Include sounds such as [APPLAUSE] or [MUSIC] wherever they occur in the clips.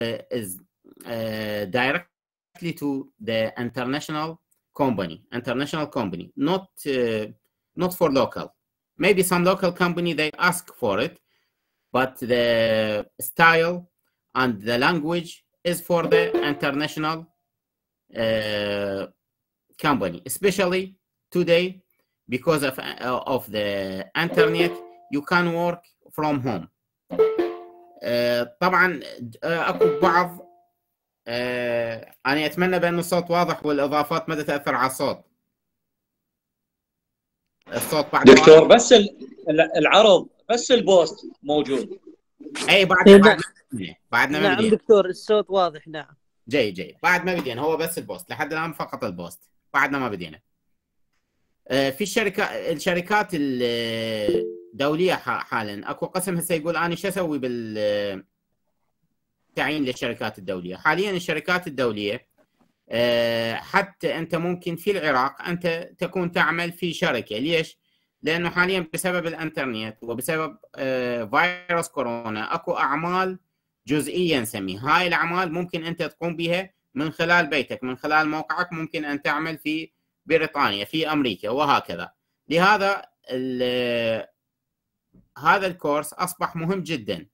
Uh, is uh, directly to the international company, international company, not uh, not for local. Maybe some local company they ask for it, but the style and the language is for the international uh, company, especially today because of, uh, of the internet, you can work from home. آه، طبعا آه، اكو بعض آه، انا اتمنى بان الصوت واضح والاضافات ما تاثر على الصوت الصوت بعد دكتور واضح. بس العرض بس البوست موجود اي بعد بعد إيه، بعدنا ما نعم, نعم دكتور الصوت واضح نعم جاي جاي بعد ما بدينا هو بس البوست لحد الان فقط البوست بعدنا ما بدينا في الشركه الشركات دوليه حالا اكو قسم هسه يقول انا شو اسوي بال تعيين للشركات الدوليه حاليا الشركات الدوليه آه، حتى انت ممكن في العراق انت تكون تعمل في شركه ليش لانه حاليا بسبب الانترنت وبسبب آه، فيروس كورونا اكو اعمال جزئيه نسميها هاي الاعمال ممكن انت تقوم بها من خلال بيتك من خلال موقعك ممكن ان تعمل في بريطانيا في امريكا وهكذا لهذا هذا الكورس اصبح مهم جدا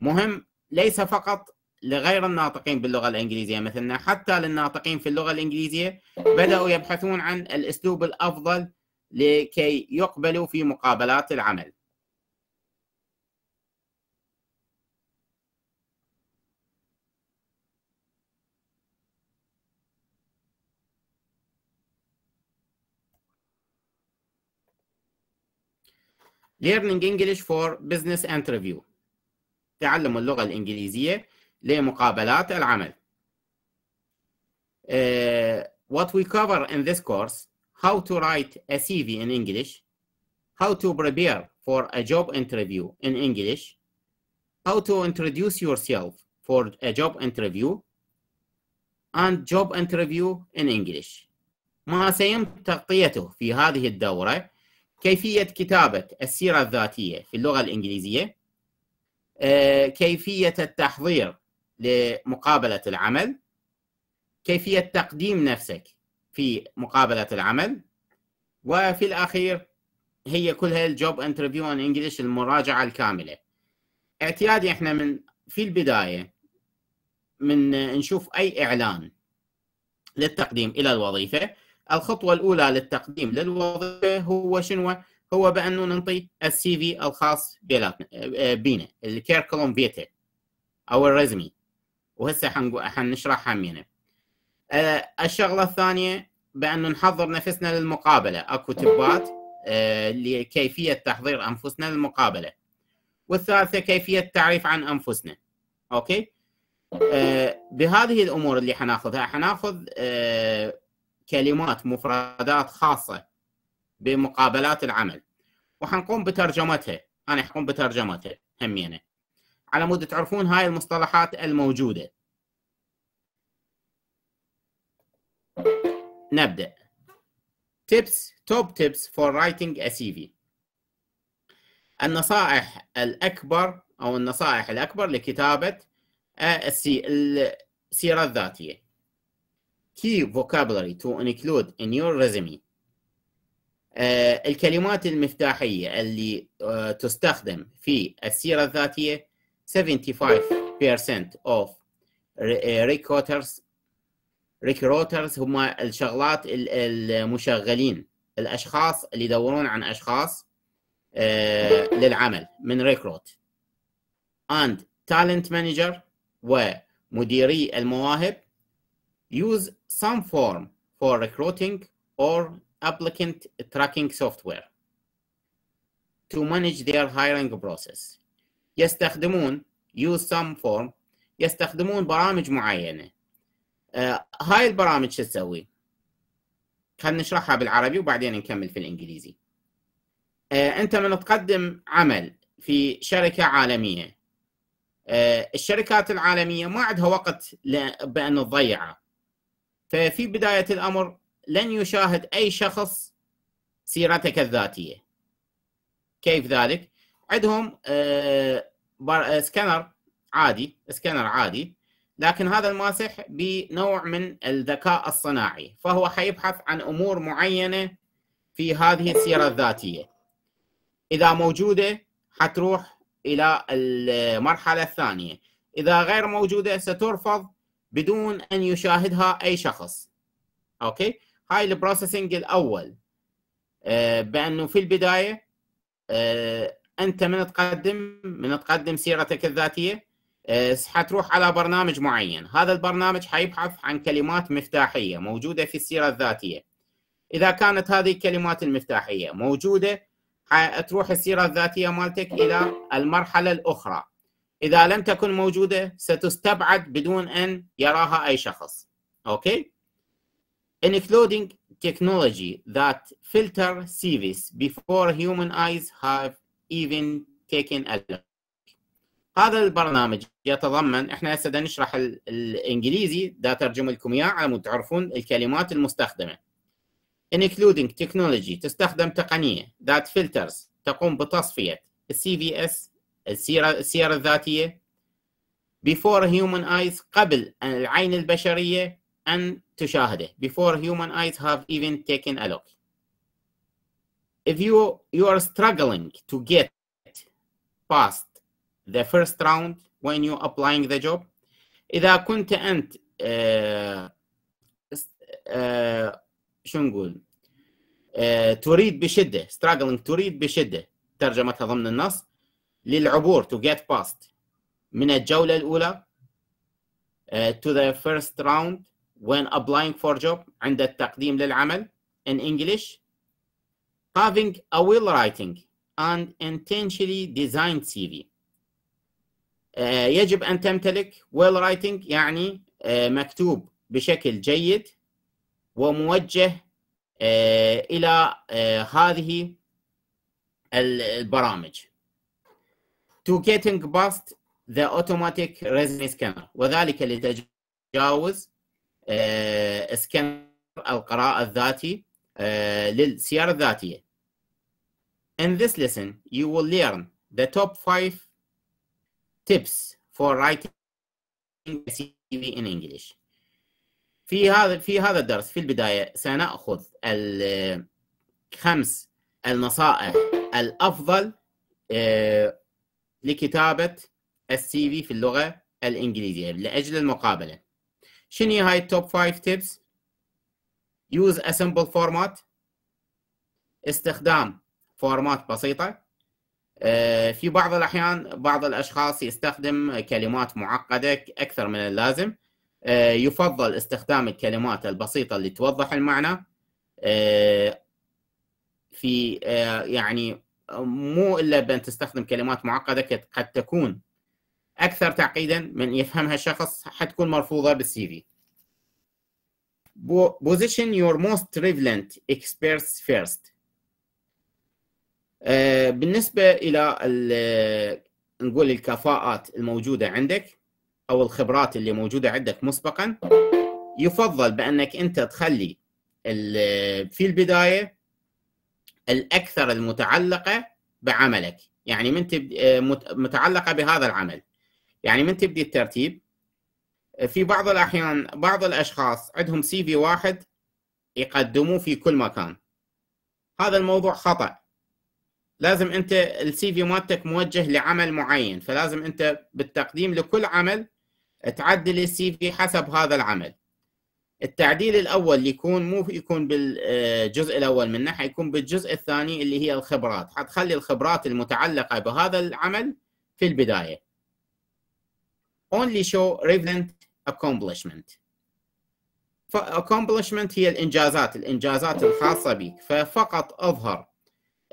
مهم ليس فقط لغير الناطقين باللغه الانجليزيه مثلنا حتى للناطقين في اللغه الانجليزيه بداوا يبحثون عن الاسلوب الافضل لكي يقبلوا في مقابلات العمل Learning English for Business Interview تعلم اللغة الإنجليزية لمقابلات العمل. Uh, what we cover in this course how to write a CV in English, how to prepare for a job interview in English, how to introduce yourself for a job interview, and job interview in English. ما سيتم تغطيته في هذه الدورة كيفية كتابة السيرة الذاتية في اللغة الإنجليزية آه، كيفية التحضير لمقابلة العمل كيفية تقديم نفسك في مقابلة العمل وفي الأخير هي كلها الجوب انترفيو ان انجلش المراجعة الكاملة اعتيادي احنا من في البداية من نشوف أي إعلان للتقديم إلى الوظيفة الخطوه الاولى للتقديم للوظيفه هو شنو؟ هو بانه ننطي السي في الخاص بينا الكيركولوم فيتا او الرزمي وهسه حنشرحها همينه أه الشغله الثانيه بانه نحضر نفسنا للمقابله اكو تبات أه لكيفيه تحضير انفسنا للمقابله والثالثه كيفيه التعريف عن انفسنا اوكي أه بهذه الامور اللي حناخذها حناخذ آه، كلمات مفردات خاصه بمقابلات العمل وحنقوم بترجمتها انا حقوم بترجمتها همينه على مود تعرفون هاي المصطلحات الموجوده نبدا tips top tips for writing a CV النصائح الأكبر أو النصائح الأكبر لكتابة آه، السيرة الذاتية key vocabulary to include in your resume آه، الكلمات المفتاحية اللي آه، تستخدم في السيرة الذاتية 75% of آه، recruiters recruiters هم الشغلات المشغلين الأشخاص اللي يدورون عن أشخاص للعمل من recruit and talent manager ومديري المواهب use some form for recruiting or applicant tracking software to manage their hiring process يستخدمون use some form يستخدمون برامج معينة Uh, هاي البرامج شو تسوي خلينا نشرحها بالعربي وبعدين نكمل في الإنجليزي Uh, أنت من تقدم عمل في شركة عالمية uh, الشركات العالمية ما عندها وقت بأن تضيعه ففي بداية الأمر لن يشاهد أي شخص سيرتك الذاتية كيف ذلك؟ عندهم سكانر آه، آه، عادي سكانر عادي لكن هذا الماسح بنوع من الذكاء الصناعي فهو حيبحث عن امور معينه في هذه السيره الذاتيه اذا موجوده حتروح الى المرحله الثانيه اذا غير موجوده سترفض بدون ان يشاهدها اي شخص اوكي هاي البروسيسنج الاول آه، بانه في البدايه آه، انت من تقدم من تقدم سيرتك الذاتيه آه، حتروح على برنامج معين هذا البرنامج حيبحث عن كلمات مفتاحيه موجوده في السيره الذاتيه اذا كانت هذه الكلمات المفتاحيه موجوده حتروح السيره الذاتيه مالتك الى المرحله الاخرى إذا لم تكن موجودة ستستبعد بدون أن يراها أي شخص أوكي including technology that filter CVs before human eyes have even taken a look هذا البرنامج يتضمن احنا هسه نشرح الانجليزي دا ترجم لكم اياه على مود تعرفون الكلمات المستخدمه including technology تستخدم تقنيه that filters تقوم بتصفيه CVS السيرة السيرة الذاتية before human eyes قبل العين البشرية أن تشاهده before human eyes have even taken a look if you you are struggling to get past the first round when you applying the job إذا كنت أنت uh, uh, شو نقول uh, تريد بشدة struggling تريد بشدة ترجمتها ضمن النص للعبور to get past من الجولة الأولى uh, to the first round when applying for job عند التقديم للعمل in English having a well writing and intentionally designed CV uh, يجب أن تمتلك well writing يعني uh, مكتوب بشكل جيد وموجه إلى هذه البرامج to getting past the automatic resume scanner وذلك لتجاوز سكانر القراءة الذاتي للسيارة الذاتية. In this lesson, you will learn the top five tips for writing a CV in English. في هذا في هذا الدرس في البداية سنأخذ الخمس النصائح الأفضل لكتابة السي في في اللغة الإنجليزية لأجل المقابلة شنو هاي التوب 5 تيبس يوز اسمبل فورمات استخدام فورمات بسيطة آه، في بعض الأحيان بعض الأشخاص يستخدم كلمات معقدة أكثر من اللازم آه، يفضل استخدام الكلمات البسيطة اللي توضح المعنى آه، في يعني مو الا بان تستخدم كلمات معقده قد تكون اكثر تعقيدا من يفهمها شخص حتكون مرفوضه بالسي في position your most relevant experts first آه، بالنسبه الى نقول الكفاءات الموجوده عندك او الخبرات اللي موجوده عندك مسبقا يفضل بانك انت تخلي في البدايه الاكثر المتعلقه بعملك يعني من تبدي آه، متعلقه بهذا العمل يعني من تبدي الترتيب آه، في بعض الاحيان بعض الاشخاص عندهم سي في واحد يقدموه في كل مكان هذا الموضوع خطا لازم انت السي في مالتك موجه لعمل معين فلازم انت بالتقديم لكل عمل تعدل السي في حسب هذا العمل التعديل الاول يكون مو يكون بالجزء آه، الاول منه حيكون بالجزء الثاني اللي هي الخبرات حتخلي الخبرات المتعلقه بهذا العمل في البدايه only show relevant accomplishment accomplishment هي الانجازات الانجازات الخاصه بك ففقط اظهر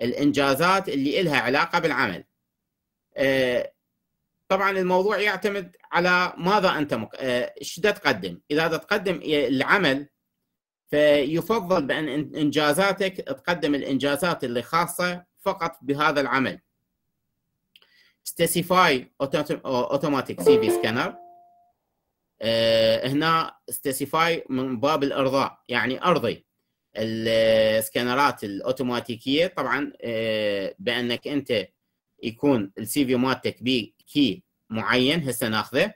الانجازات اللي لها علاقه بالعمل أه طبعا الموضوع يعتمد على ماذا انت مك... آه، ايش تقدم اذا تقدم العمل فيفضل بان انجازاتك تقدم الانجازات اللي خاصه فقط بهذا العمل ستيسيفاي اوتوماتيك سي في سكانر هنا ستيسيفاي من باب الارضاء يعني ارضي السكانرات الاوتوماتيكيه طبعا آه، بانك انت يكون السي في مالتك بي كي معين هسه ناخذه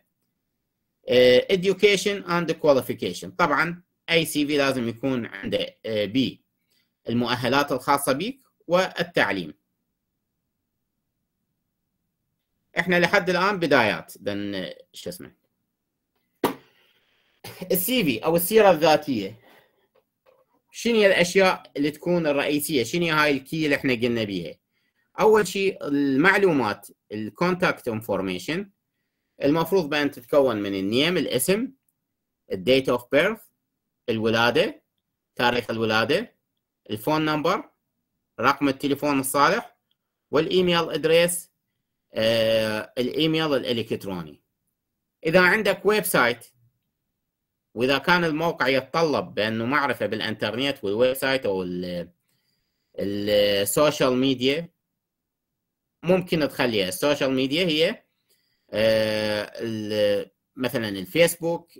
uh, education and qualification طبعا اي سي في لازم يكون عنده بي uh, المؤهلات الخاصه بك والتعليم احنا لحد الان بدايات بن uh, شو اسمه السي في او السيره الذاتيه شنو الاشياء اللي تكون الرئيسيه شنو هاي الكي اللي احنا قلنا بيها اول شيء المعلومات الكونتاكت انفورميشن المفروض بان تتكون من النيم الاسم الديت اوف بيرث الولاده تاريخ الولاده الفون نمبر رقم التليفون الصالح والايميل ادريس آه الايميل الالكتروني اذا عندك ويب سايت واذا كان الموقع يتطلب بانه معرفه بالانترنت والويب سايت او السوشيال ميديا ممكن تخليها السوشيال ميديا هي آه، مثلا الفيسبوك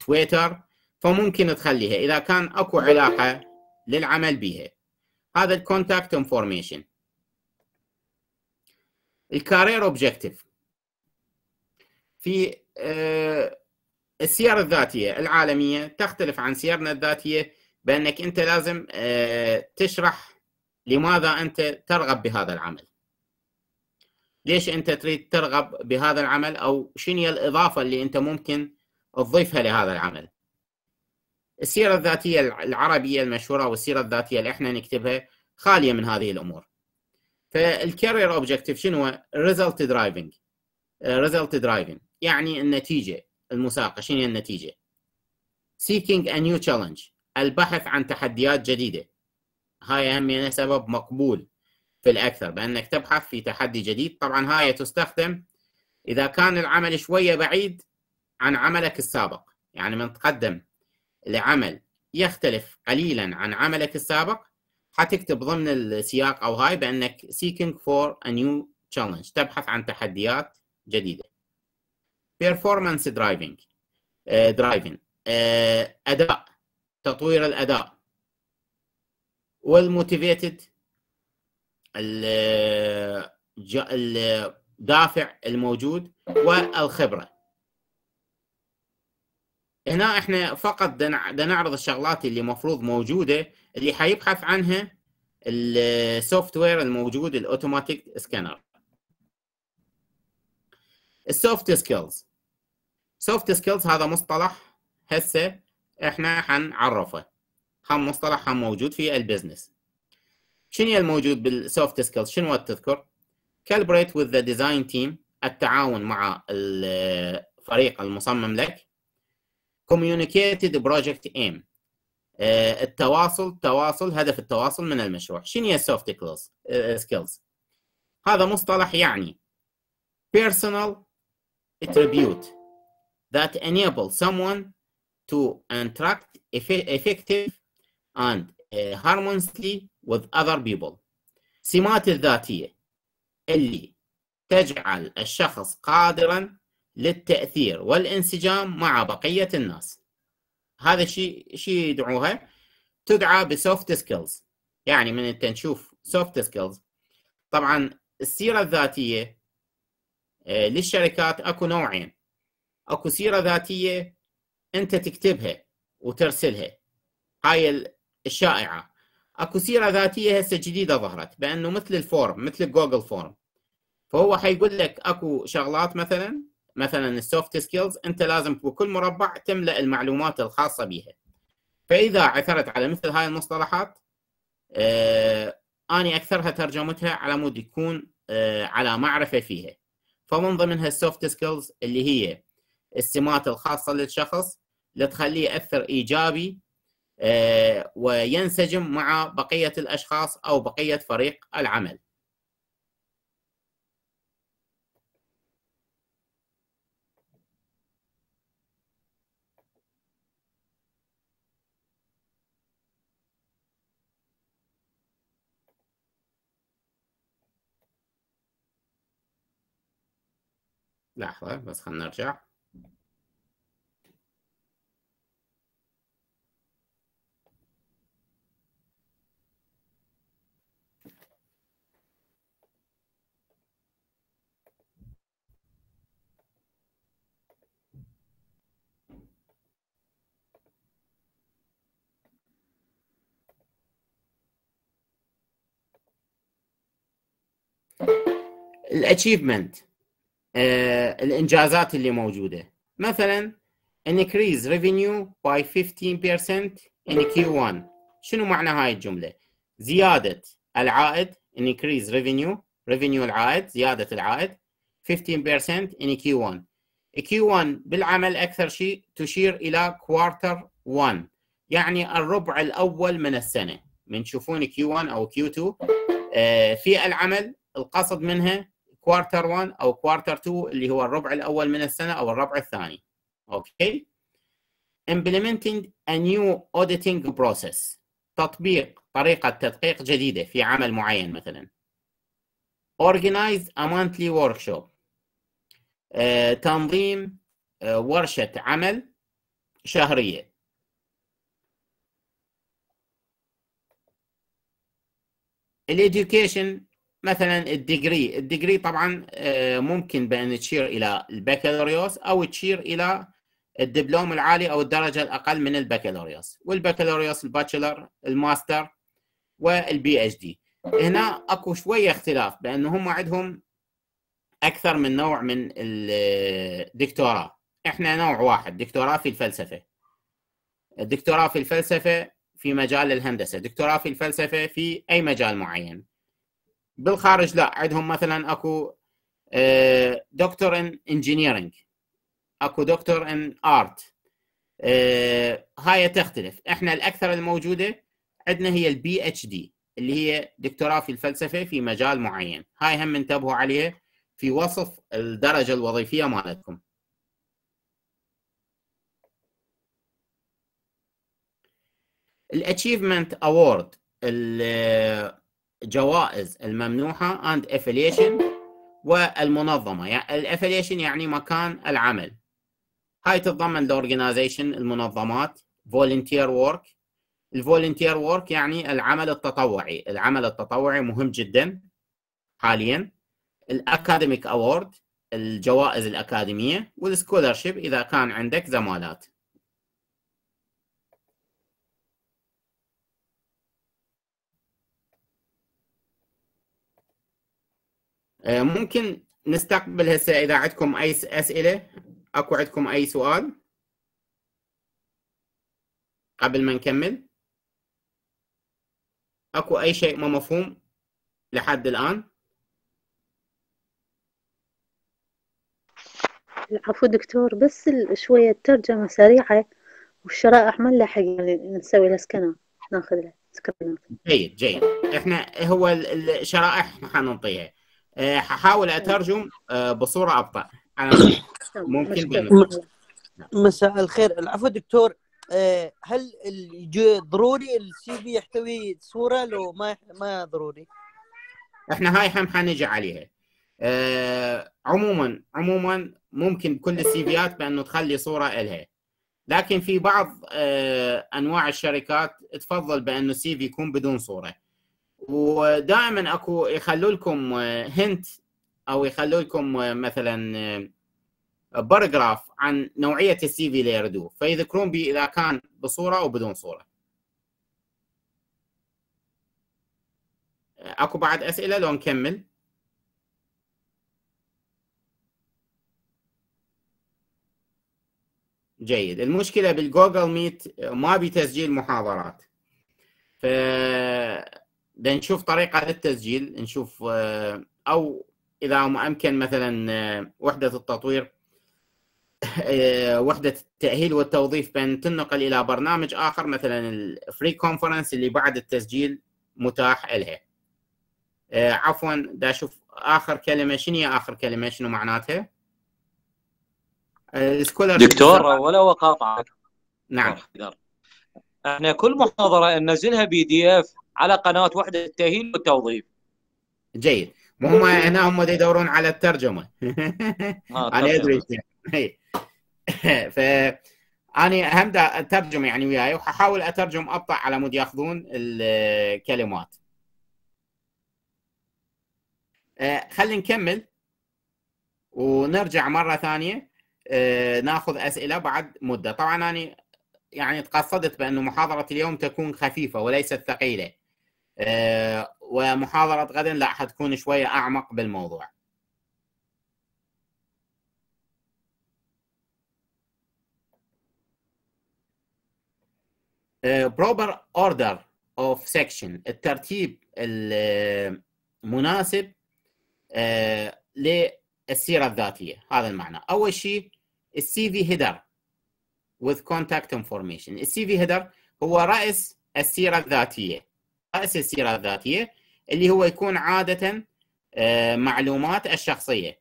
تويتر فممكن تخليها اذا كان اكو علاقه للعمل بها هذا الكونتاكت انفورميشن الكارير اوبجيكتيف في آه، السير الذاتيه العالميه تختلف عن سيرنا الذاتيه بانك انت لازم آه، تشرح لماذا انت ترغب بهذا العمل ليش انت تريد ترغب بهذا العمل او شنو هي الاضافه اللي انت ممكن تضيفها لهذا العمل السيره الذاتيه العربيه المشهوره والسيره الذاتيه اللي احنا نكتبها خاليه من هذه الامور فالكارير اوبجكتيف شنو ريزلت درايفنج ريزلت درايفنج يعني النتيجه المساقه شنو هي النتيجه seeking a new challenge البحث عن تحديات جديده هاي هم سبب مقبول في الأكثر بأنك تبحث في تحدي جديد طبعا هاي تستخدم إذا كان العمل شوية بعيد عن عملك السابق يعني من تقدم لعمل يختلف قليلا عن عملك السابق حتكتب ضمن السياق أو هاي بأنك seeking for a new challenge تبحث عن تحديات جديدة performance driving uh, driving uh, أداء تطوير الأداء والموتيفيتد الدافع الموجود والخبره هنا احنا فقط بدنا نعرض الشغلات اللي المفروض موجوده اللي حيبحث عنها السوفت وير الموجود الاوتوماتيك سكانر السوفت سكيلز سوفت سكيلز هذا مصطلح هسه احنا حنعرفه هم مصطلح هم موجود في البزنس شنو الموجود بالسوفت سكيلز شنو تذكر كالبريت وذ ذا ديزاين تيم التعاون مع الفريق المصمم لك كوميونيكيتد project aim آه، التواصل تواصل هدف التواصل من المشروع شنو هي السوفت آه، سكيلز هذا مصطلح يعني personal attribute that enable someone to attract effective and eh, harmoniously with other people سمات الذاتية اللي تجعل الشخص قادرا للتأثير والانسجام مع بقية الناس هذا شيء شيء يدعوها تدعى بسوفت سكيلز يعني من انت نشوف سوفت سكيلز طبعا السيرة الذاتية eh، للشركات اكو نوعين اكو سيرة ذاتية انت تكتبها وترسلها هاي الشائعه اكو سيره ذاتيه هسه جديده ظهرت بانه مثل الفورم مثل جوجل فورم فهو حيقول لك اكو شغلات مثلا مثلا السوفت سكيلز انت لازم بكل مربع تملا المعلومات الخاصه بها فاذا عثرت على مثل هاي المصطلحات أنا آه، اني اكثرها ترجمتها على مود يكون آه، على معرفه فيها فمن ضمنها السوفت سكيلز اللي هي السمات الخاصه للشخص لتخليه ياثر ايجابي آه، وينسجم مع بقية الأشخاص أو بقية فريق العمل لحظة بس خلنا نرجع الاتشيفمنت آه، الانجازات اللي موجوده مثلا increase revenue by 15% in Q1 شنو معنى هاي الجمله زياده العائد increase revenue revenue العائد زياده العائد 15% in Q1 Q1 بالعمل اكثر شيء تشير الى كوارتر 1 يعني الربع الاول من السنه من تشوفون Q1 او Q2 آه، في العمل القصد منها كوارتر 1 او كوارتر 2 اللي هو الربع الاول من السنه او الربع الثاني اوكي implementing a new auditing process تطبيق طريقه تدقيق جديده في عمل معين مثلا organize a monthly workshop آه، تنظيم آه، ورشه عمل شهريه education مثلا الديجري الديجري طبعا آه، ممكن بان تشير الى البكالوريوس او تشير الى الدبلوم العالي او الدرجه الاقل من البكالوريوس والبكالوريوس الباتشلر الماستر والبي اتش دي هنا اكو شويه اختلاف بان هم عندهم اكثر من نوع من الدكتوراه احنا نوع واحد دكتوراه في الفلسفه الدكتوراه في الفلسفه في مجال الهندسه دكتوراه في الفلسفه في اي مجال معين بالخارج لا عندهم مثلا اكو آه، دكتور ان انجينيرنج اكو دكتور ان ارت آه، هاي تختلف احنا الاكثر الموجوده عندنا هي البي اتش دي اللي هي دكتوراه في الفلسفه في مجال معين هاي هم انتبهوا عليها في وصف الدرجه الوظيفيه مالتكم الاتشيفمنت اوورد جوائز الممنوحه and affiliation والمنظمه يعني الافليشن يعني مكان العمل هاي تتضمن الاورجنايزيشن المنظمات volunteer work الفولنتير وورك يعني العمل التطوعي العمل التطوعي مهم جدا حاليا الاكاديميك اوورد الجوائز الاكاديميه والسكولرشيب اذا كان عندك زمالات آه، ممكن نستقبل هسه اذا عندكم اي اسئله اكو عندكم اي سؤال قبل ما نكمل اكو اي شيء ما مفهوم لحد الان العفو دكتور بس شوية الترجمة سريعة والشرائح ما نلاحق يعني نسوي لها سكنة ناخذ لها سكرينات جيد جيد احنا هو الشرائح حنعطيها آه، ححاول اترجم آه، بصوره ابطا ممكن مساء الخير العفو دكتور آه، هل ضروري السي في يحتوي صوره لو ما ما ضروري؟ احنا هاي هم حنجي عليها. أه عموما عموما ممكن كل السيفيات بانه تخلي صوره الها لكن في بعض أه انواع الشركات تفضل بانه السي في يكون بدون صوره ودائما اكو يخلوا لكم هنت آه، او يخلوا لكم آه، مثلا باراجراف آه، عن نوعيه السي في اللي يردوه فيذكرون بي اذا كان بصوره او بدون صوره اكو بعد اسئله لو نكمل جيد المشكله بالجوجل ميت ما بي تسجيل محاضرات ف لنشوف طريقه للتسجيل نشوف آه، او اذا امكن مثلا آه، وحده التطوير آه، وحده التاهيل والتوظيف بان تنقل الى برنامج اخر مثلا الفري كونفرنس اللي بعد التسجيل متاح لها عفوا دا اشوف اخر كلمه شنو هي اخر كلمه شنو معناتها دكتور ولو وقاطعك نعم احنا كل محاضره ننزلها بي دي اف على قناه وحده التاهيل والتوظيف جيد وهم [LAUGHS] هنا هم يدورون على الترجمه [LAUGHS] آه، انا ادري يعني. إيه. [LAUGHS] ف انا هم اترجم يعني وياي وحاحاول اترجم ابطا على مود ياخذون الكلمات آه، خلينا نكمل ونرجع مره ثانيه آه، ناخذ اسئله بعد مده طبعا انا يعني تقصدت بانه محاضره اليوم تكون خفيفه وليست ثقيله آه، ومحاضرة غدا لا حتكون شوية أعمق بالموضوع آه، proper order of section الترتيب المناسب آه، للسيرة الذاتية هذا المعنى أول شيء السي في هيدر with contact information السي في هيدر هو رأس السيرة الذاتية السيره الذاتيه اللي هو يكون عاده آه، معلومات الشخصيه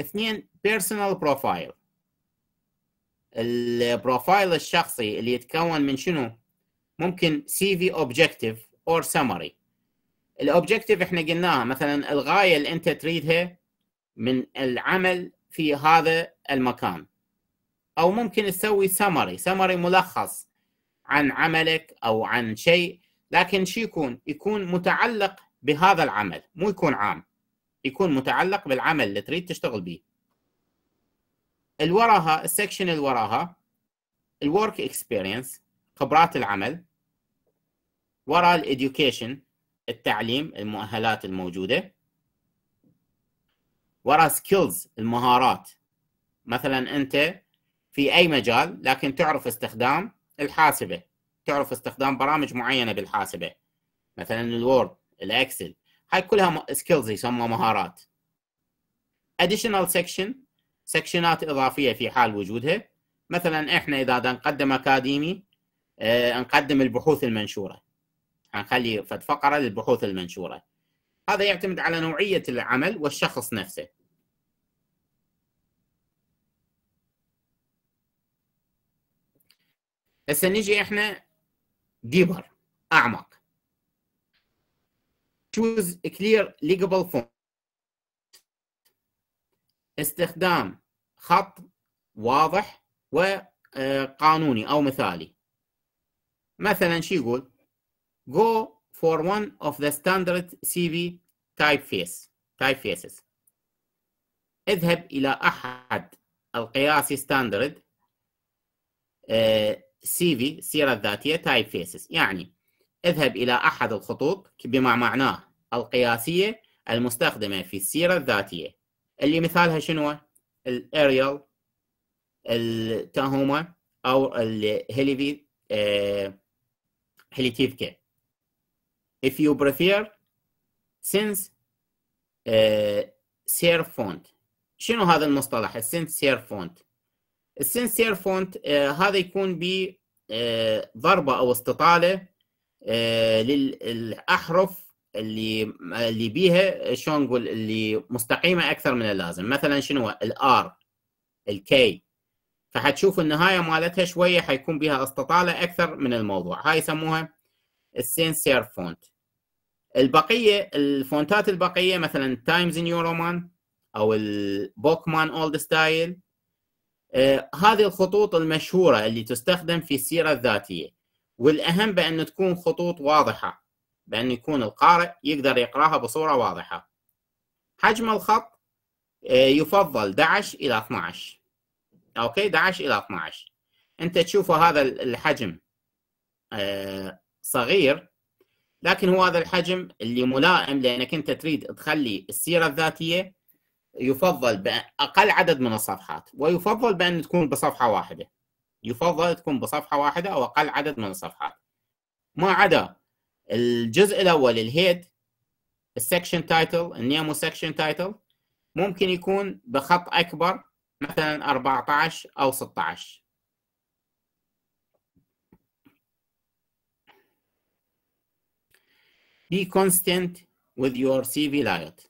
اثنين بيرسونال بروفايل البروفايل الشخصي اللي يتكون من شنو ممكن سي في اوبجكتيف اور سمري الاوبجكتيف احنا قلناها مثلا الغايه اللي انت تريدها من العمل في هذا المكان او ممكن تسوي سمري سمري ملخص عن عملك او عن شيء لكن شو يكون؟ يكون متعلق بهذا العمل مو يكون عام يكون متعلق بالعمل اللي تريد تشتغل به الوراها السكشن اللي وراها الورك اكسبيرينس خبرات العمل وراء الاديوكيشن التعليم المؤهلات الموجوده وراء سكيلز المهارات مثلا انت في اي مجال لكن تعرف استخدام الحاسبه تعرف استخدام برامج معينه بالحاسبه مثلا الوورد الاكسل هاي كلها سكيلز يسموها مهارات اديشنال سكشن سكشنات اضافيه في حال وجودها مثلا احنا اذا نقدم اكاديمي اه نقدم البحوث المنشوره هنخلي فد فقره للبحوث المنشوره هذا يعتمد على نوعيه العمل والشخص نفسه هسه نجي احنا deeper أعمق choose clear legible font استخدام خط واضح وقانوني أو مثالي مثلا شو يقول go for one of the standard CV typeface typefaces اذهب إلى أحد القياس ستاندرد سي في السيره الذاتيه تايب فيسز يعني اذهب الى احد الخطوط بما معناه القياسيه المستخدمه في السيره الذاتيه اللي مثالها شنو الاريال التاهوما او الهيليفي آه هيليتيفكا if you prefer since آه سير فونت شنو هذا المصطلح السنس سير فونت سير فونت هذا يكون ب آه، ضربه او استطاله آه، للاحرف اللي اللي بيها شلون نقول اللي مستقيمه اكثر من اللازم مثلا شنو الار الكي فحتشوف النهايه مالتها شويه حيكون بها استطاله اكثر من الموضوع هاي يسموها السينسير فونت البقيه الفونتات البقيه مثلا تايمز نيو رومان او البوكمان اولد ستايل آه، هذه الخطوط المشهورة اللي تستخدم في السيرة الذاتية والأهم بأن تكون خطوط واضحة بأن يكون القارئ يقدر يقراها بصورة واضحة حجم الخط آه، يفضل 11 إلى 12 أوكي 11 إلى 12 أنت تشوفه هذا الحجم آه، صغير لكن هو هذا الحجم اللي ملائم لأنك أنت تريد تخلي السيرة الذاتية يفضل باقل عدد من الصفحات ويفضل بان تكون بصفحه واحده يفضل تكون بصفحه واحده او اقل عدد من الصفحات ما عدا الجزء الاول الهيد السكشن تايتل النيمو سكشن تايتل ممكن يكون بخط اكبر مثلا 14 او 16 Be constant with your CV layout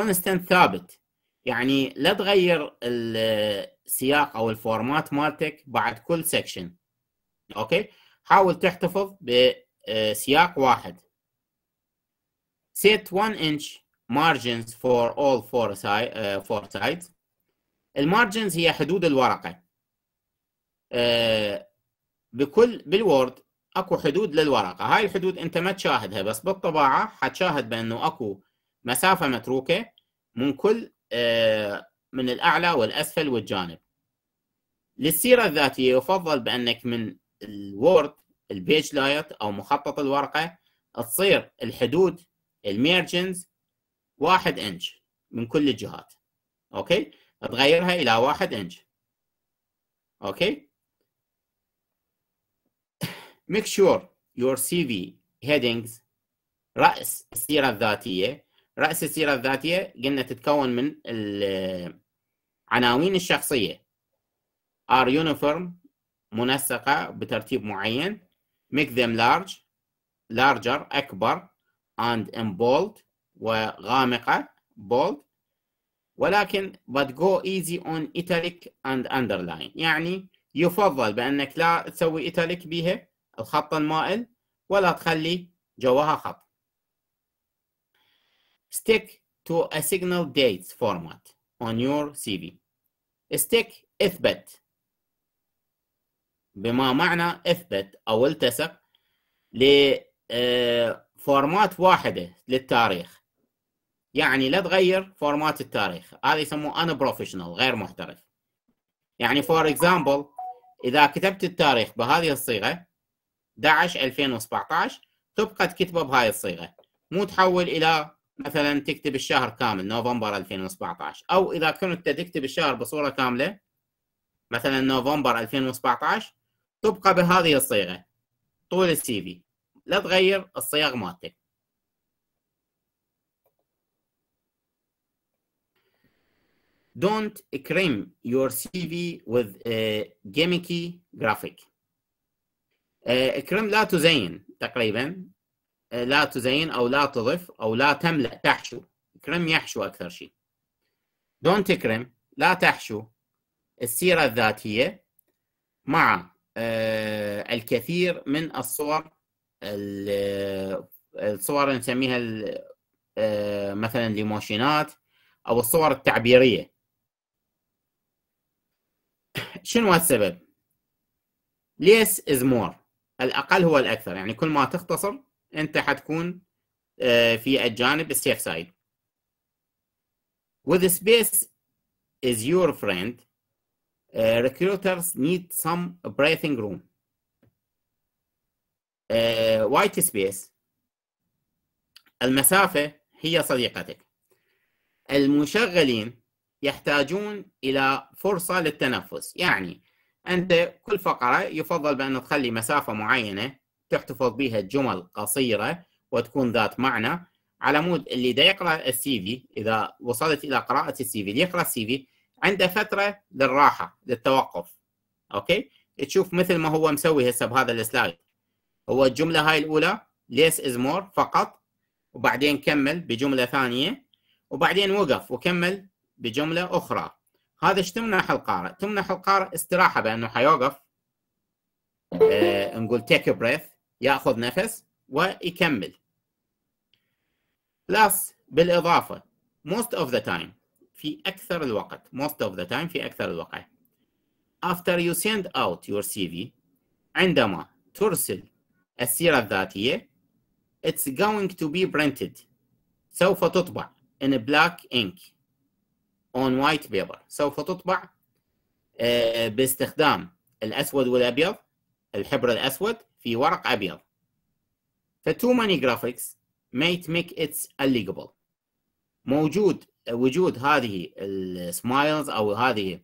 كونستنت ثابت يعني لا تغير السياق او الفورمات مالتك بعد كل سكشن اوكي حاول تحتفظ بسياق واحد set 1 inch margins for all four, side, uh, four sides المارجنز هي حدود الورقة uh, بكل بالوورد اكو حدود للورقة هاي الحدود انت ما تشاهدها بس بالطباعة حتشاهد بانه اكو مسافة متروكة من كل آه، من الأعلى والأسفل والجانب للسيرة الذاتية يفضل بأنك من الوورد البيج لايت أو مخطط الورقة تصير الحدود الميرجنز واحد إنش من كل الجهات أوكي تغيرها إلى واحد إنش أوكي make sure your CV headings رأس السيرة الذاتية رأس السيرة الذاتية قلنا تتكون من عناوين الشخصية ار يونيفورم منسقة بترتيب معين make them large larger أكبر and ان بولد وغامقة bold ولكن but go easy on italic and underline يعني يفضل بأنك لا تسوي italic بها الخط المائل ولا تخلي جواها خط Stick to a signal dates format on your CV. Stick اثبت بما معنى اثبت أو التصق لفورمات آه، واحدة للتاريخ يعني لا تغير فورمات التاريخ هذا يسموه أنا بروفيشنال غير محترف يعني فور اكزامبل إذا كتبت التاريخ بهذه الصيغة 11 2017 تبقى تكتبه بهاي الصيغة مو تحول إلى مثلا تكتب الشهر كامل نوفمبر 2017 او اذا كنت تكتب الشهر بصوره كامله مثلا نوفمبر 2017 تبقى بهذه الصيغه طول السي في لا تغير الصيغ مالتك Don't cream your CV with a gimmicky graphic. Uh, لا تزين تقريبا لا تزين او لا تضف او لا تملا تحشو كرم يحشو اكثر شيء دون تكرم لا تحشو السيره الذاتيه مع آه، الكثير من الصور آه، الصور نسميها آه، مثلا الايموشنات او الصور التعبيريه شنو السبب؟ ليس از مور الاقل هو الاكثر يعني كل ما تختصر انت حتكون آه، في الجانب السيف سايد with space is your friend uh, recruiters need some breathing room uh, white space المسافة هي صديقتك المشغلين يحتاجون إلى فرصة للتنفس يعني أنت كل فقرة يفضل بأن تخلي مسافة معينة تحتفظ بها جمل قصيرة وتكون ذات معنى على مود اللي دا يقرأ السي في إذا وصلت إلى قراءة السي في اللي يقرأ السي في عنده فترة للراحة للتوقف أوكي تشوف مثل ما هو مسوي هسه بهذا السلايد هو الجملة هاي الأولى ليس از مور فقط وبعدين كمل بجملة ثانية وبعدين وقف وكمل بجملة أخرى هذا ايش تمنح القارئ؟ تمنح القارئ استراحة بأنه حيوقف آه نقول تيك بريث ياخذ نفس ويكمل plus بالإضافة most of the time في أكثر الوقت most of the time في أكثر الوقت after you send out your CV عندما ترسل السيرة الذاتية it's going to be printed سوف تطبع in black ink on white paper سوف تطبع آه، باستخدام الأسود والأبيض الحبر الأسود في ورق أبيض فتو ماني جرافيكس ميت ميك اتس الليجبل موجود وجود هذه السمايلز أو هذه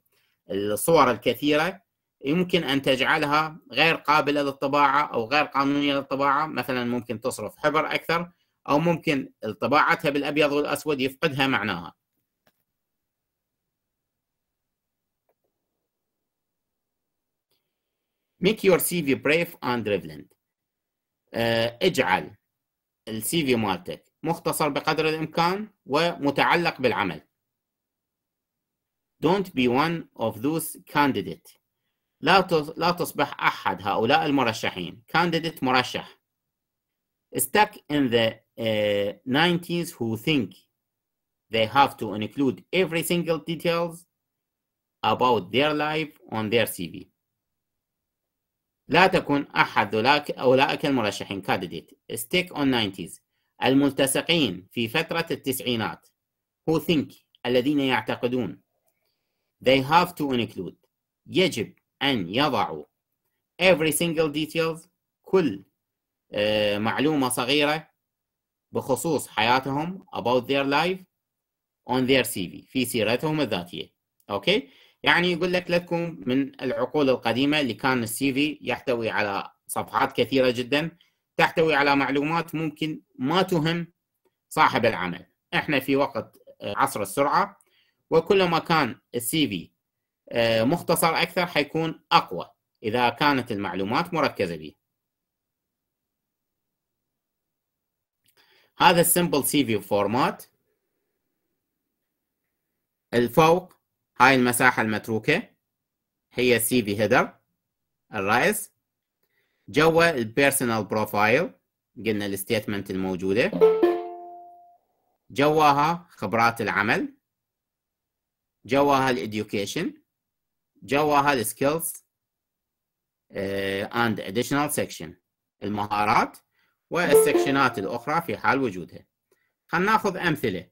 الصور الكثيرة يمكن أن تجعلها غير قابلة للطباعة أو غير قانونية للطباعة مثلا ممكن تصرف حبر أكثر أو ممكن طباعتها بالأبيض والأسود يفقدها معناها make your CV brave and relevant uh, اجعل السي في مالتك مختصر بقدر الامكان ومتعلق بالعمل don't be one of those candidates. لا لا تصبح احد هؤلاء المرشحين candidate مرشح stuck in the uh, 90s who think they have to include every single details about their life on their CV لا تكن أحد أولئك المرشحين كاديديت ستيك أون 90 الملتصقين في فترة التسعينات هو ثينك الذين يعتقدون they have to include يجب أن يضعوا every single details كل آه، معلومة صغيرة بخصوص حياتهم about their life on their CV في سيرتهم الذاتية أوكي okay? يعني يقول لك لكم من العقول القديمة اللي كان السي في يحتوي على صفحات كثيرة جدا تحتوي على معلومات ممكن ما تهم صاحب العمل احنا في وقت آه، عصر السرعة وكلما كان السي في آه، مختصر أكثر حيكون أقوى إذا كانت المعلومات مركزة به هذا السيمبل سي في فورمات الفوق هاي المساحة المتروكة هي السي في هيدر الرأس جوا البيرسونال بروفايل قلنا الستيتمنت الموجودة جواها خبرات العمل جواها الاديوكيشن جواها السكيلز اند اديشنال سكشن المهارات والسكشنات الاخرى في حال وجودها خلينا ناخذ امثله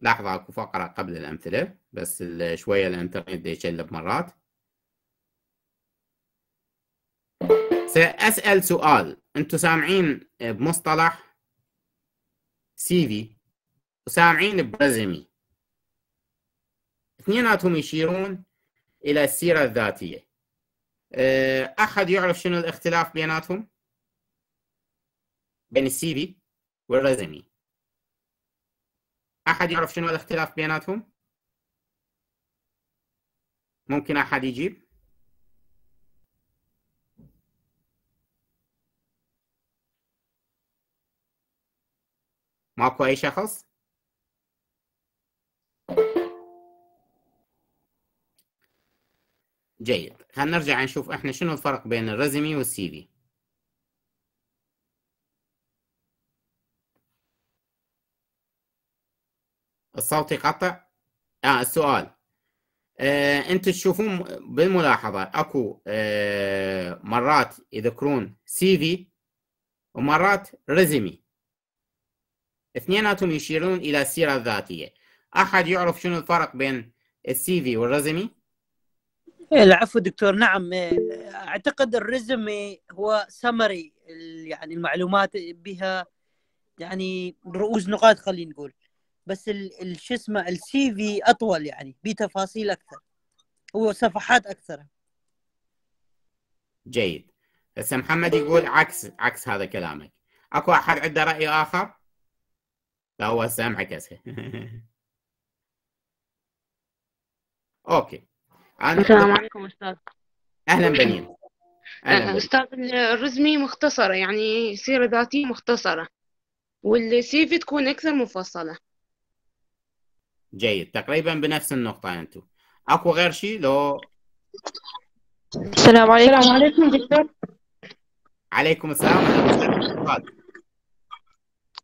لاحظ اكو فقرة قبل الأمثلة بس شوية الإنترنت يشلب مرات سأسأل سؤال أنتم سامعين بمصطلح سي في وسامعين برزمي اثنيناتهم يشيرون إلى السيرة الذاتية آه، أحد يعرف شنو الاختلاف بيناتهم بين السي في والرزمي احد يعرف شنو الاختلاف بيناتهم ممكن احد يجيب ماكو اي شخص جيد خلينا نرجع نشوف احنا شنو الفرق بين الرزمي والسي في الصوت يقطع آه السؤال آه انتم تشوفون بالملاحظه اكو آه مرات يذكرون سي في ومرات ريزمي اثنيناتهم يشيرون الى السيره الذاتيه احد يعرف شنو الفرق بين السي في والريزمي العفو دكتور نعم آه، اعتقد الريزمي هو سمري يعني المعلومات بها يعني رؤوس نقاط خلينا نقول بس شو اسمه السي في اطول يعني بتفاصيل اكثر وصفحات اكثر جيد هسه محمد يقول عكس عكس هذا كلامك اكو احد عنده راي اخر؟ لا هو سامعك هسه [LAUGHS] اوكي أنا السلام عليكم استاذ اهلا بنين أه، استاذ الرزمي مختصره يعني سيره ذاتيه مختصره والسيفي تكون اكثر مفصله جيد تقريبا بنفس النقطة أنتم أكو غير شيء لو السلام عليكم السلام عليكم دكتور عليكم السلام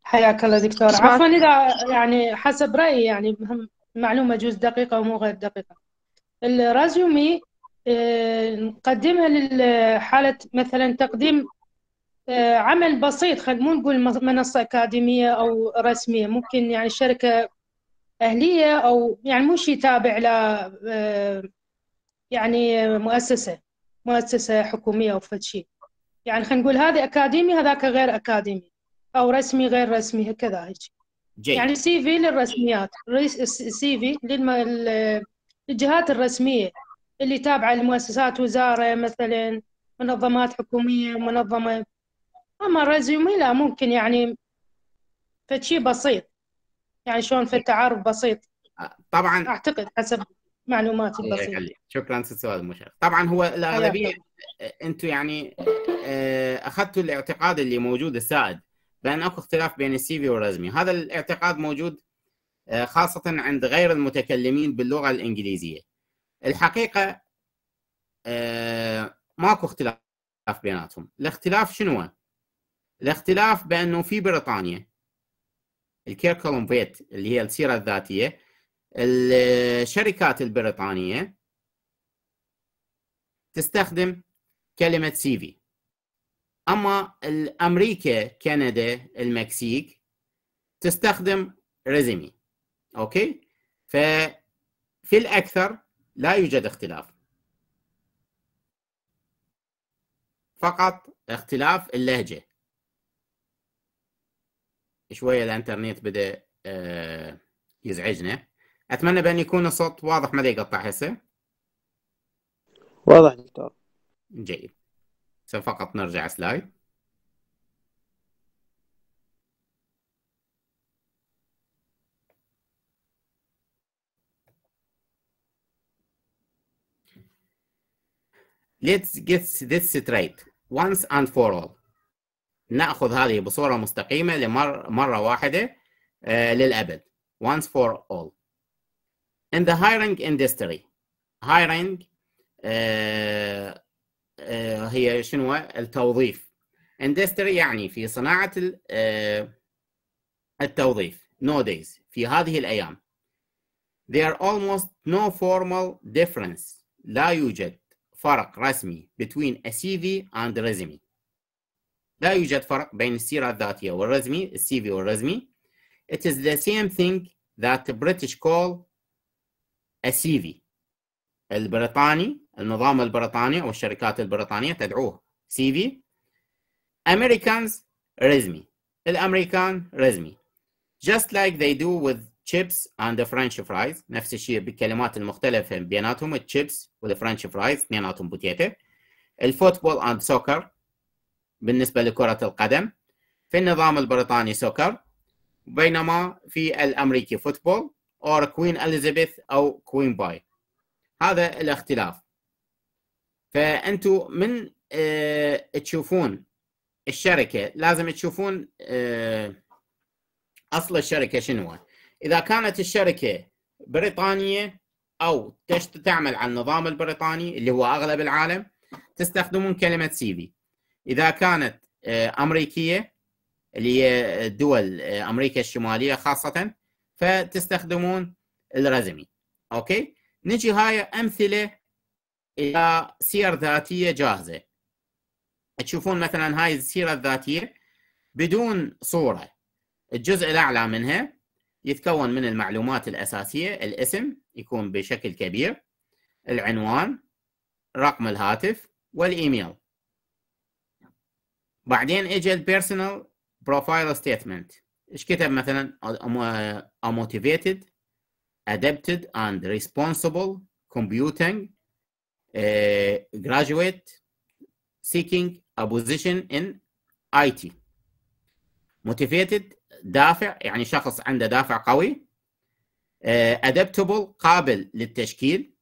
حياك الله دكتور عفوا إذا يعني حسب رأيي يعني معلومة جزء دقيقة ومو غير دقيقة الرزومي آه، نقدمها لحالة مثلا تقديم آه، عمل بسيط خلينا مو نقول منصة أكاديمية أو رسمية ممكن يعني شركة أهلية أو يعني مش يتابع ل آه، يعني مؤسسة مؤسسة حكومية أو فد شيء يعني خلينا نقول هذه أكاديمي هذاك غير أكاديمي أو رسمي غير رسمي هكذا هيك يعني سي في للرسميات سي في للجهات الرسمية اللي تابعة لمؤسسات وزارة مثلا منظمات حكومية منظمة أما الرزيومي لا ممكن يعني فشي بسيط يعني شلون في التعارف بسيط آه، طبعا اعتقد حسب معلوماتي إيه، البسيطه شكرا استاذ المشرف طبعا هو الاغلبيه آه، انتم يعني آه، اخذتوا الاعتقاد اللي موجود السائد بان اكو اختلاف بين السي في والرزمي هذا الاعتقاد موجود خاصه عند غير المتكلمين باللغه الانجليزيه الحقيقه ماكو اختلاف بيناتهم الاختلاف شنو الاختلاف بانه في بريطانيا الكيركلون فيت اللي هي السيره الذاتيه الشركات البريطانيه تستخدم كلمه سي في اما الأمريكا كندا المكسيك تستخدم ريزمي اوكي ففي الاكثر لا يوجد اختلاف فقط اختلاف اللهجه شويه الانترنت بدا آه، يزعجنا اتمنى بان يكون الصوت واضح ما يقطع هسه واضح دكتور جيد فقط نرجع سلايد Let's get this straight once and for all. ناخذ هذه بصوره مستقيمه لمره مره واحده للابد once for all in the hiring industry hiring هي شنو التوظيف industry يعني في صناعه التوظيف nowadays في هذه الايام there are almost no formal difference لا يوجد فرق رسمي between a CV and resume لا يوجد فرق بين السيرة الذاتية والرزمي السي في والرزمي It is the same thing that the British call a CV البريطاني النظام البريطاني أو الشركات البريطانية تدعوه CV Americans رزمي الأمريكان رزمي Just like they do with chips and the French fries نفس الشيء بالكلمات المختلفة بيناتهم الشيبس والفرنش فرايز اثنيناتهم بوتيتا الفوتبول اند سوكر بالنسبة لكرة القدم في النظام البريطاني سوكر بينما في الأمريكي فوتبول أو كوين إليزابيث أو كوين باي هذا الاختلاف فأنتوا من اه تشوفون الشركة لازم تشوفون اه أصل الشركة شنو إذا كانت الشركة بريطانية أو تعمل على النظام البريطاني اللي هو أغلب العالم تستخدمون كلمة سي في اذا كانت آه، امريكيه اللي هي آه، دول آه، امريكا الشماليه خاصه فتستخدمون الرزمي اوكي نجي هاي امثله الى سير ذاتيه جاهزه تشوفون مثلا هاي السيره الذاتيه بدون صوره الجزء الاعلى منها يتكون من المعلومات الاساسيه الاسم يكون بشكل كبير العنوان رقم الهاتف والايميل بعدين اجى البيرسونال بروفايل ستيتمنت ايش كتب مثلا a أه، motivated adapted and responsible computing uh, graduate seeking a position in IT motivated دافع يعني شخص عنده دافع قوي ادابتبل أه، uh, قابل للتشكيل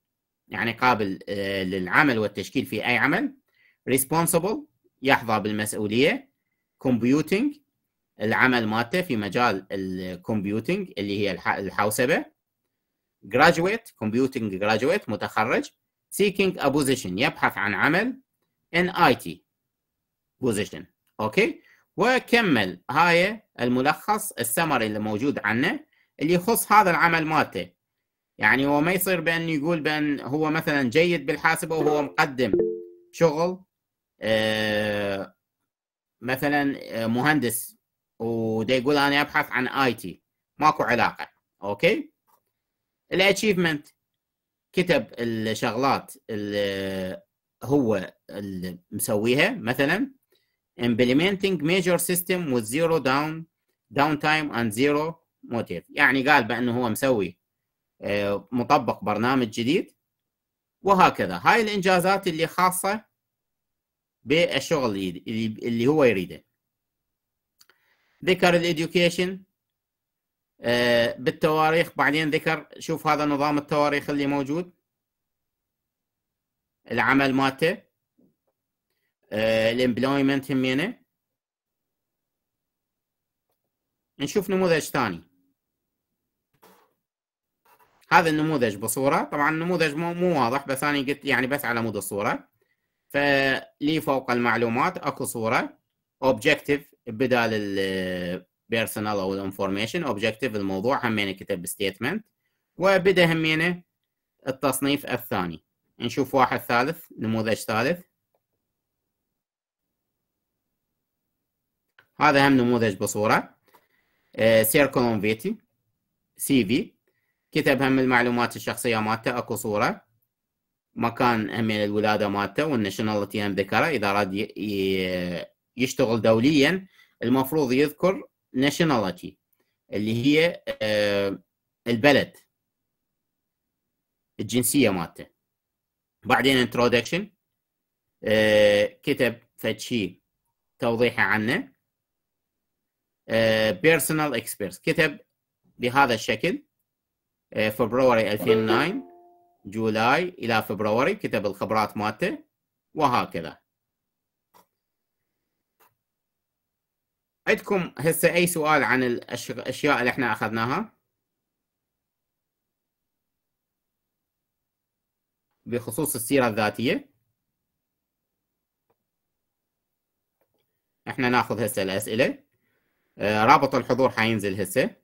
يعني قابل uh, للعمل والتشكيل في اي عمل responsible يحظى بالمسؤوليه كومبيوتنج العمل مالته في مجال الكمبيوتنج اللي هي الحوسبه جراجويت computing جراجويت متخرج seeking a position يبحث عن عمل in IT position اوكي وكمل هاي الملخص السمري اللي موجود عنه اللي يخص هذا العمل مالته يعني هو ما يصير بان يقول بان هو مثلا جيد بالحاسبه وهو مقدم شغل آه، مثلا آه، مهندس ودا يقول انا ابحث عن اي تي ماكو علاقه اوكي الاتشيفمنت كتب الشغلات اللي هو اللي مسويها مثلا implementing major system with zero down downtime and zero motive يعني قال بانه هو مسوي آه، مطبق برنامج جديد وهكذا هاي الانجازات اللي خاصه بالشغل اللي, اللي هو يريده ذكر الاديوكيشن آه، بالتواريخ بعدين ذكر شوف هذا نظام التواريخ اللي موجود العمل مالته آه، الامبلويمنت همينه نشوف نموذج ثاني هذا النموذج بصوره طبعا النموذج مو, واضح بس انا قلت يعني بس على مود الصوره فلي فوق المعلومات اكو صوره اوبجكتيف بدال البيرسونال او الانفورميشن اوبجكتيف الموضوع همينه كتب ستيتمنت وبدا همينه التصنيف الثاني نشوف واحد ثالث نموذج ثالث هذا هم نموذج بصوره سيركولون فيتي سي في كتب هم المعلومات الشخصيه مالته اكو صوره مكان هم الولاده مالته والناشوناليتي هم ذكره اذا راد يشتغل دوليا المفروض يذكر ناشوناليتي اللي هي آه، البلد الجنسيه مالته بعدين انترودكشن آه، كتب فد شيء توضيحه عنه بيرسونال آه، اكسبيرس كتب بهذا الشكل فبراير 2009 جولاي الى فبراوري كتب الخبرات مالته وهكذا عندكم هسه اي سؤال عن الاشياء اللي احنا اخذناها بخصوص السيره الذاتيه احنا ناخذ هسه الاسئله آه، رابط الحضور حينزل هسه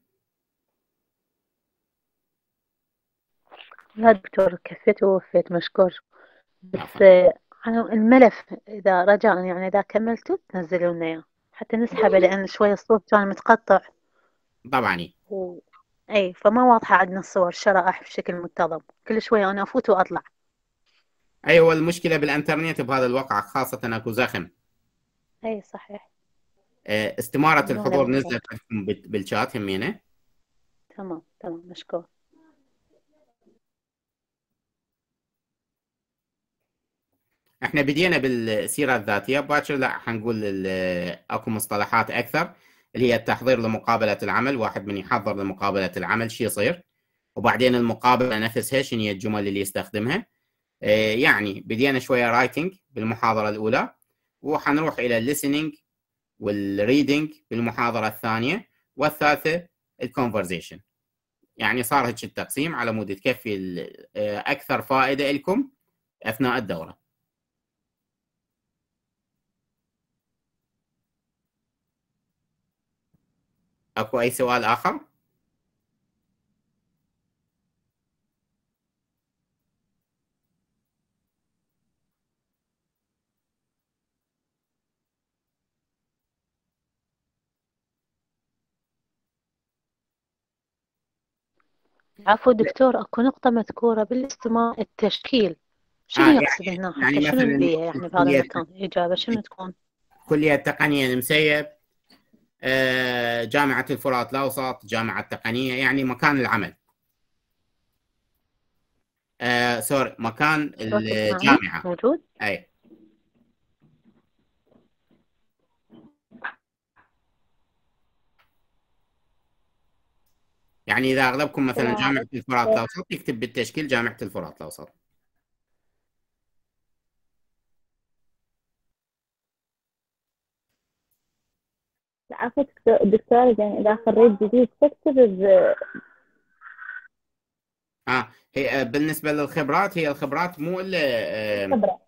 لا دكتور كفيت ووفيت مشكور نعم. بس آه، الملف إذا رجاء يعني إذا كملته تنزلوا لنا إياه حتى نسحبه إيه. لأن شوي الصوت كان متقطع طبعا و... أي فما واضحة عندنا الصور شرائح بشكل منتظم كل شوية أنا أفوت وأطلع أي هو المشكلة بالإنترنت بهذا الواقع خاصة أكو زخم أي صحيح آه، استمارة الحضور نزلت بالشات همينة تمام تمام مشكور احنا بدينا بالسيره الذاتيه باكر لا حنقول اكو مصطلحات اكثر اللي هي التحضير لمقابله العمل واحد من يحضر لمقابله العمل شو يصير وبعدين المقابله نفسها شنو هي الجمل اللي يستخدمها آه، يعني بدينا شويه رايتنج بالمحاضره الاولى وحنروح الى الليسننج والريدنج بالمحاضره الثانيه والثالثه الكونفرزيشن يعني صار هيك التقسيم على مود تكفي آه، اكثر فائده لكم اثناء الدوره اكو اي سؤال اخر؟ عفوا دكتور اكو نقطة مذكورة بالاستماع التشكيل شنو آه، يقصد يعني هنا؟ يعني شنو يعني بهذا المكان؟ اجابة شنو تكون؟ كلية التقنية المسيب إيه. آه، جامعه الفرات الاوسط جامعه التقنيه يعني مكان العمل آه، سوري مكان الجامعه موجود اي يعني اذا اغلبكم مثلا آه. جامعه الفرات الاوسط يكتب بالتشكيل جامعه الفرات الاوسط عفوا دكتور يعني إذا خريج جديد تكتب اه هي آه، بالنسبة للخبرات هي الخبرات مو إلا الخبرات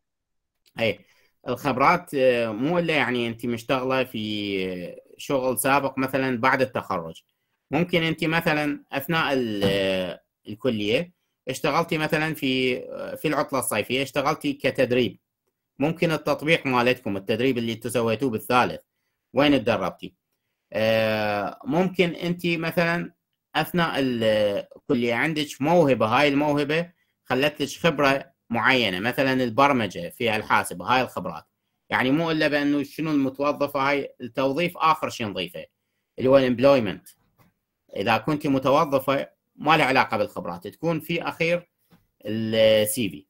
أي الخبرات آه، مو إلا يعني أنت مشتغلة في آه، شغل سابق مثلا بعد التخرج ممكن أنت مثلا أثناء الكلية اشتغلتي مثلا في في العطلة الصيفية اشتغلتي كتدريب ممكن التطبيق مالتكم التدريب اللي تسويتوه سويتوه بالثالث وين تدربتي؟ آه، ممكن انت مثلا اثناء الكليه عندك موهبه هاي الموهبه خلت لك خبره معينه مثلا البرمجه في الحاسب هاي الخبرات يعني مو الا بانه شنو المتوظفه هاي التوظيف اخر شيء نضيفه اللي هو الامبلويمنت اذا كنت متوظفه ما له علاقه بالخبرات تكون في اخير السي في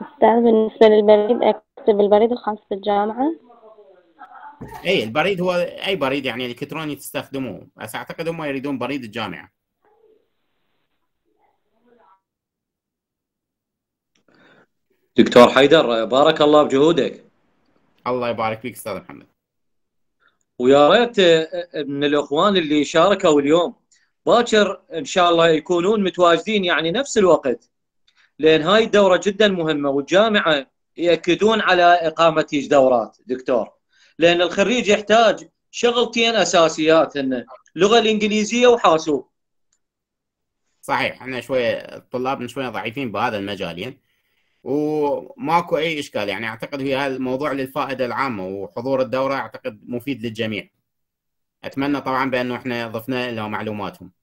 استاذ بالنسبه للبريد اكتب البريد الخاص بالجامعه اي البريد هو اي بريد يعني الكتروني تستخدمه بس اعتقد هم يريدون بريد الجامعه دكتور حيدر بارك الله بجهودك الله يبارك فيك استاذ محمد ويا ريت آه، من الاخوان اللي شاركوا اليوم باكر ان شاء الله يكونون متواجدين يعني نفس الوقت لان هاي الدوره جدا مهمه والجامعه ياكدون على اقامه دورات دكتور لان الخريج يحتاج شغلتين اساسيات انه اللغه الانجليزيه وحاسوب صحيح احنا شويه الطلاب شويه ضعيفين بهذا المجالين يعني. وماكو اي اشكال يعني اعتقد هي الموضوع للفائده العامه وحضور الدوره اعتقد مفيد للجميع اتمنى طبعا بانه احنا ضفنا الى معلوماتهم